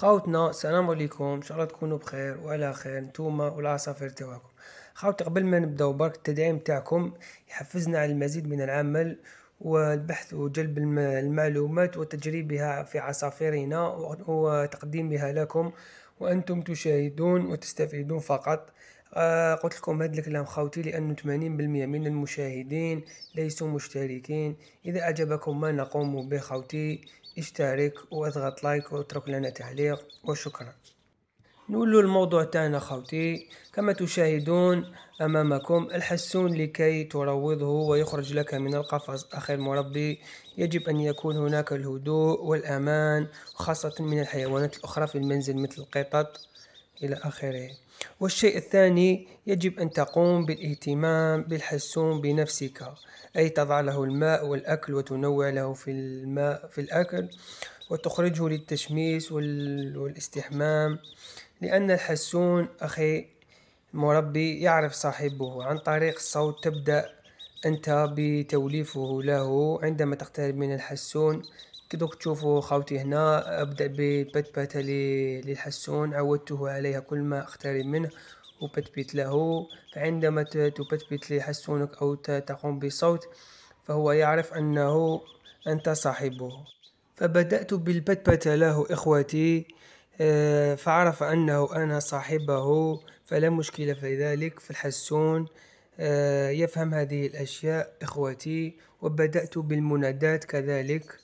خاوتنا السلام عليكم ان شاء الله تكونوا بخير وعلى خير نتوما والعصافير تواكم خاوتي قبل ما نبداو برك التدعيم تاعكم يحفزنا على المزيد من العمل والبحث وجلب المعلومات وتجريبها في عصافيرنا وتقديمها لكم وانتم تشاهدون وتستفيدون فقط آه قلت لكم هاد الكلام خاوتي لأن 80% من المشاهدين ليسوا مشتركين إذا أعجبكم ما نقوم به خاوتي اشترك واضغط لايك واترك لنا تعليق وشكرا نولو الموضوع تاعنا خوتي كما تشاهدون امامكم الحسون لكي تروضه ويخرج لك من القفص اخي المربي يجب ان يكون هناك الهدوء والامان خاصة من الحيوانات الاخرى في المنزل مثل القطط إلى آخره والشيء الثاني يجب أن تقوم بالاهتمام بالحسون بنفسك أي تضع له الماء والأكل وتنوع له في الماء في الأكل وتخرجه للتشميس والاستحمام لأن الحسون أخي مربي يعرف صاحبه عن طريق الصوت تبدأ أنت بتوليفه له عندما تقترب من الحسون دوك تشوفوا خاوتي هنا ابدأ ببتبتة للحسون عودته عليها كل ما اختاري منه وبتبت له فعندما تبتبت لحسونك أو تقوم بصوت فهو يعرف أنه أنت صاحبه فبدأت بالبتبتة له إخوتي آه، فعرف أنه أنا صاحبه فلا مشكلة في ذلك فالحسون آه، يفهم هذه الأشياء إخوتي وبدأت بالمنادات كذلك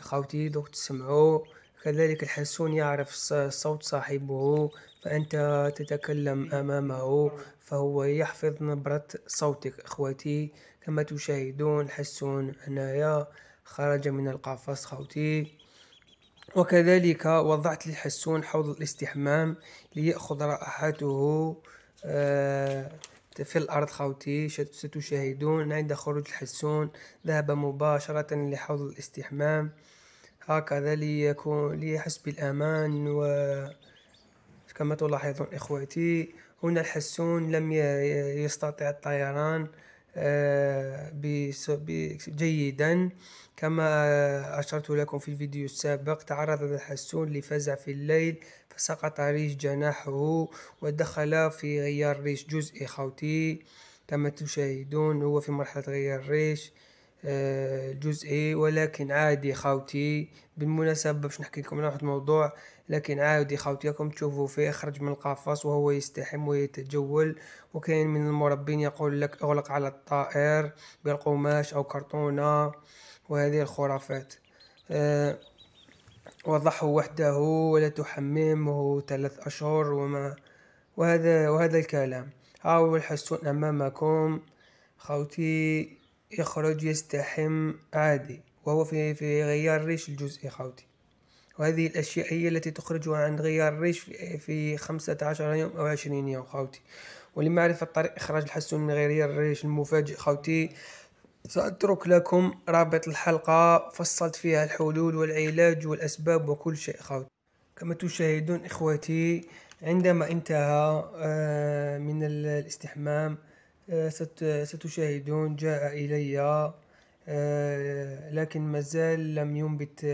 خاوتي دوك تسمعوا كذلك الحسون يعرف صوت صاحبه فأنت تتكلم أمامه فهو يحفظ نبرة صوتك أخوتي كما تشاهدون الحسون هنايا خرج من القفص خوتي وكذلك وضعت للحسون حوض الاستحمام ليأخذ رائحته آه في الأرض خوتي ستشاهدون عند خروج الحسون ذهب مباشرة لحوض الاستحمام هكذا ليكون ليحس بالأمان و كما تلاحظون إخوتي هنا الحسون لم يستطع الطيران آه، جيدا كما آه، أشرت لكم في الفيديو السابق تعرض الحسون لفزع في الليل فسقط ريش جناحه ودخل في غيار ريش جزء خوتي كما تشاهدون هو في مرحلة غيار ريش آه، جزئي ولكن عادي خاوتي بالمناسبة باش نحكي لكم على واحد الموضوع لكن عادي راكم تشوفوا فيه خرج من القفص وهو يستحم ويتجول وكاين من المربين يقول لك اغلق على الطائر بالقماش او كرتونة وهذه الخرافات أه وضعه وحده ولا تحممه ثلاث أشهر وما وهذا وهذا الكلام هاو الحسون أمامكم خوتي يخرج يستحم عادي وهو في, في غيار ريش الجزء خوتي وهذه الأشياء هي التي تخرجها عن غيار الريش في خمسة عشر يوم أو عشرين يوم خوتي ولمعرفة طريق إخراج الحسون من غيار الريش المفاجئ خوتي سأترك لكم رابط الحلقة فصلت فيها الحلول والعلاج والأسباب وكل شيء خوتي كما تشاهدون إخوتي عندما انتهى آه، من الاستحمام آه، آه، ستشاهدون جاء إلي آه، لكن مازال لم ينبت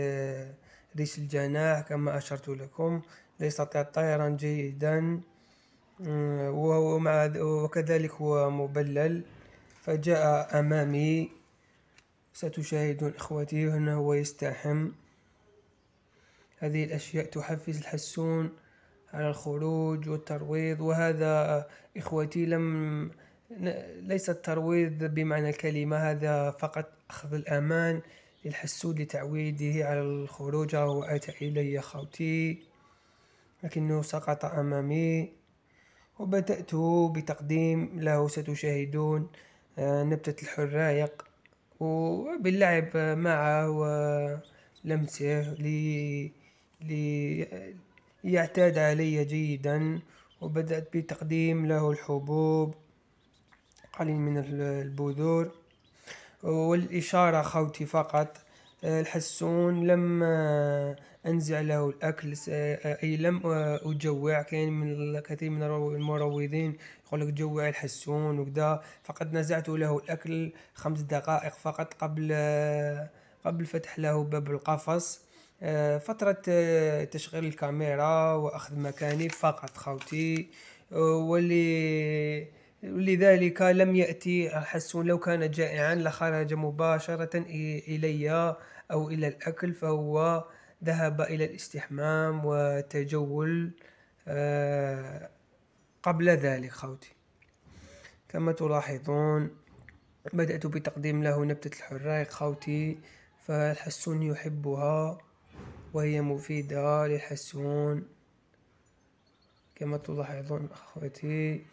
ريش الجناح كما أشرت لكم لا يستطيع الطيران جيدا وهو مع وكذلك هو مبلل فجاء أمامي ستشاهدون إخوتي هنا هو يستحم هذه الأشياء تحفز الحسون على الخروج والترويض وهذا إخوتي لم ليس الترويض بمعنى الكلمة هذا فقط أخذ الأمان للحسود لتعويده على الخروج وأتى إلي خوتي لكنه سقط أمامي وبدأت بتقديم له ستشاهدون نبتة الحرايق وباللعب معه ولمسه لي ليعتاد علي جيدا وبدأت بتقديم له الحبوب قليل من البذور والإشارة خوتي فقط الحسون لم آه، أنزع له الأكل آه، أي لم آه، أجوع كاين من الكثير من المروضين يقول لك جوع الحسون وكذا فقد نزعت له الأكل خمس دقائق فقط قبل قبل فتح له باب القفص فترة تشغيل الكاميرا وأخذ مكاني فقط خوتي واللي لذلك لم يأتي حسون لو كان جائعا لخرج مباشرة إلي أو إلى الأكل فهو ذهب إلى الاستحمام وتجول آه، قبل ذلك خوتي كما تلاحظون بدأت بتقديم له نبتة الحرائق خوتي فالحسون يحبها وهي مفيدة للحسون كما تلاحظون أخوتي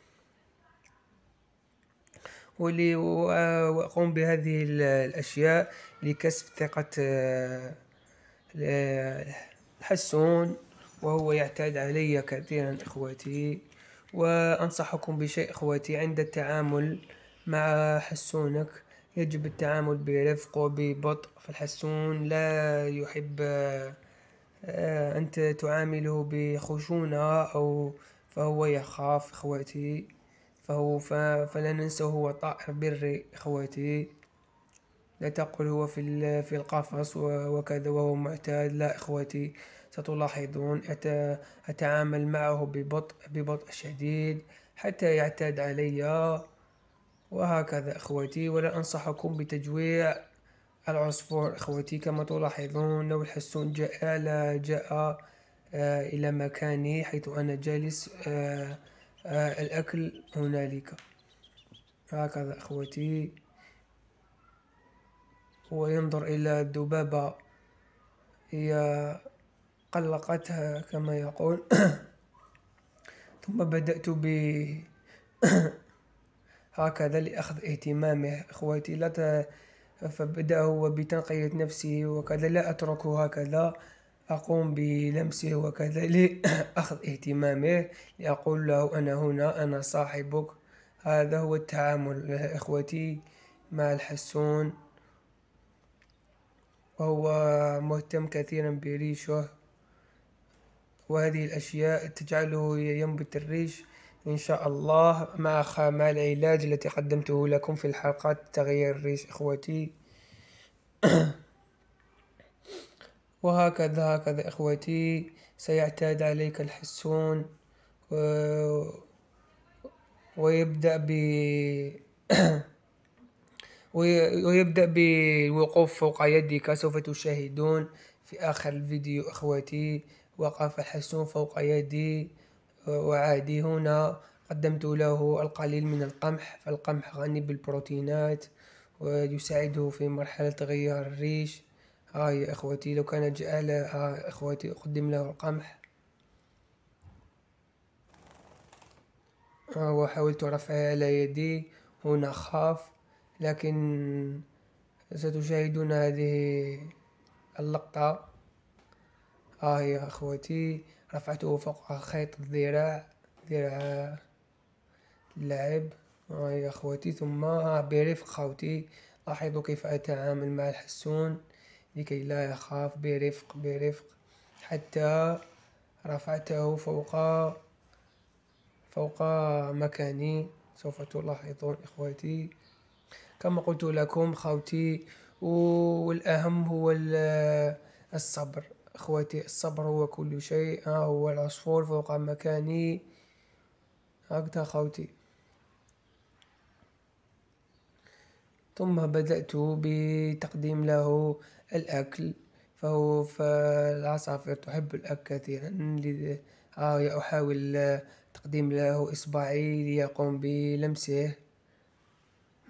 واللي وأقوم بهذه الأشياء لكسب ثقة آه، الحسون وهو يعتاد علي كثيرا إخوتي وأنصحكم بشيء إخوتي عند التعامل مع حسونك يجب التعامل برفق وببطء فالحسون لا يحب آه، أنت تعامله بخشونة أو فهو يخاف إخوتي فهو فلا ننسى هو طائر بري إخوتي لا تقل هو في في القفص وكذا وهو معتاد لا إخوتي ستلاحظون أت... أتعامل معه ببطء ببطء شديد حتى يعتاد علي وهكذا إخوتي ولا أنصحكم بتجويع العصفور إخوتي كما تلاحظون لو الحسون جاء لا جاء آه، إلى مكاني حيث أنا جالس آه، آه، الأكل هنالك هكذا أخوتي وينظر إلى الذبابة هي قلقتها كما يقول ثم بدأت ب هكذا لأخذ اهتمامه إخوتي لا ت... فبدأ هو بتنقية نفسه وكذا لا أتركه هكذا أقوم بلمسه وكذا لأخذ اهتمامه لأقول له أنا هنا أنا صاحبك هذا هو التعامل إخوتي مع الحسون وهو مهتم كثيرا بريشه وهذه الأشياء تجعله ينبت الريش إن شاء الله مع مع العلاج التي قدمته لكم في الحلقات تغيير الريش إخوتي وهكذا هكذا إخوتي سيعتاد عليك الحسون و... ويبدأ ب ويبدأ بالوقوف فوق يدك سوف تشاهدون في آخر الفيديو إخوتي وقف الحسون فوق يدي وعادي هنا قدمت له القليل من القمح فالقمح غني بالبروتينات ويساعده في مرحلة تغير الريش ها آه يا إخوتي لو كان جهلا ها آه إخوتي أقدم له القمح آه وحاولت رفعه على يدي هنا خاف لكن ستشاهدون هذه اللقطة آه يا أخوتي رفعته فوق خيط الذراع ذراع اللعب آه يا أخوتي ثم برفق خوتي لاحظوا كيف أتعامل مع الحسون لكي لا يخاف برفق برفق حتى رفعته فوق فوق مكاني سوف تلاحظون إخوتي كما قلت لكم خوتي والأهم هو الصبر إخوتي الصبر هو كل شيء ها هو العصفور فوق مكاني هكذا خوتي ثم بدأت بتقديم له الأكل فهو فالعصافير تحب الأكل كثيرا أحاول آه، تقديم له إصبعي ليقوم بلمسه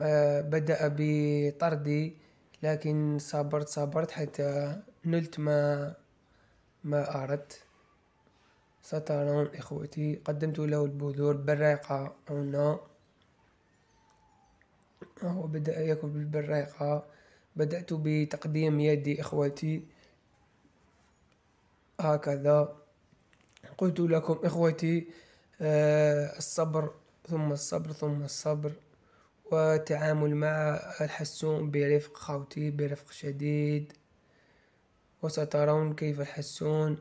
آه، بدأ بطردي لكن صبرت صبرت حتى نلت ما ما أردت سترون إخوتي قدمت له البذور أو هنا هو بدأ يأكل بالبراقة بدأت بتقديم يدي إخوتي هكذا قلت لكم إخوتي آه، الصبر ثم الصبر ثم الصبر وتعامل مع الحسون برفق خوتي برفق شديد وسترون كيف الحسون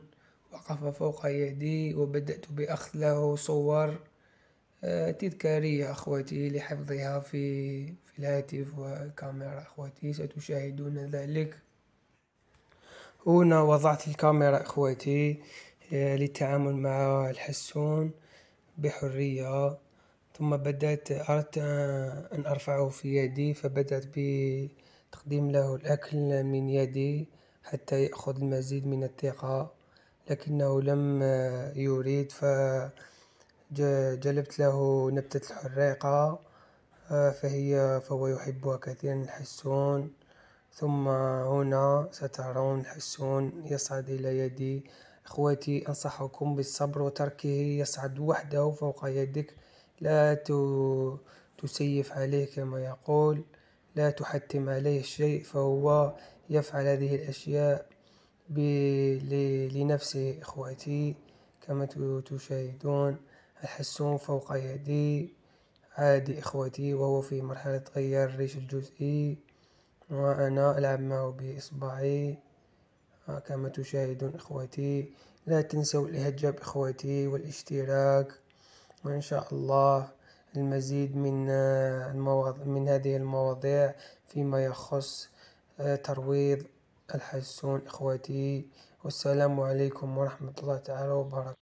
وقف فوق يدي وبدأت بأخذ له صور تذكارية أخواتي لحفظها في في الهاتف وكاميرا أخواتي ستشاهدون ذلك هنا وضعت الكاميرا أخواتي آه، للتعامل مع الحسون بحرية ثم بدأت أردت أن أرفعه في يدي فبدأت بتقديم له الأكل من يدي حتى يأخذ المزيد من الثقة لكنه لم آه، يريد ف جلبت له نبتة الحريقة آه، فهي فهو يحبها كثيرا الحسون ثم هنا سترون الحسون يصعد إلى يدي إخوتي أنصحكم بالصبر وتركه يصعد وحده فوق يدك لا تسيف عليه كما يقول لا تحتم عليه شيء فهو يفعل هذه الأشياء لنفسه إخوتي كما تشاهدون أحسهم فوق يدي عادي إخوتي وهو في مرحلة تغير الريش الجزئي وأنا ألعب معه بإصبعي كما تشاهدون إخوتي لا تنسوا الإعجاب إخوتي والاشتراك وإن شاء الله المزيد من المواضيع من هذه المواضيع فيما يخص ترويض الحسون إخوتي والسلام عليكم ورحمة الله تعالى وبركاته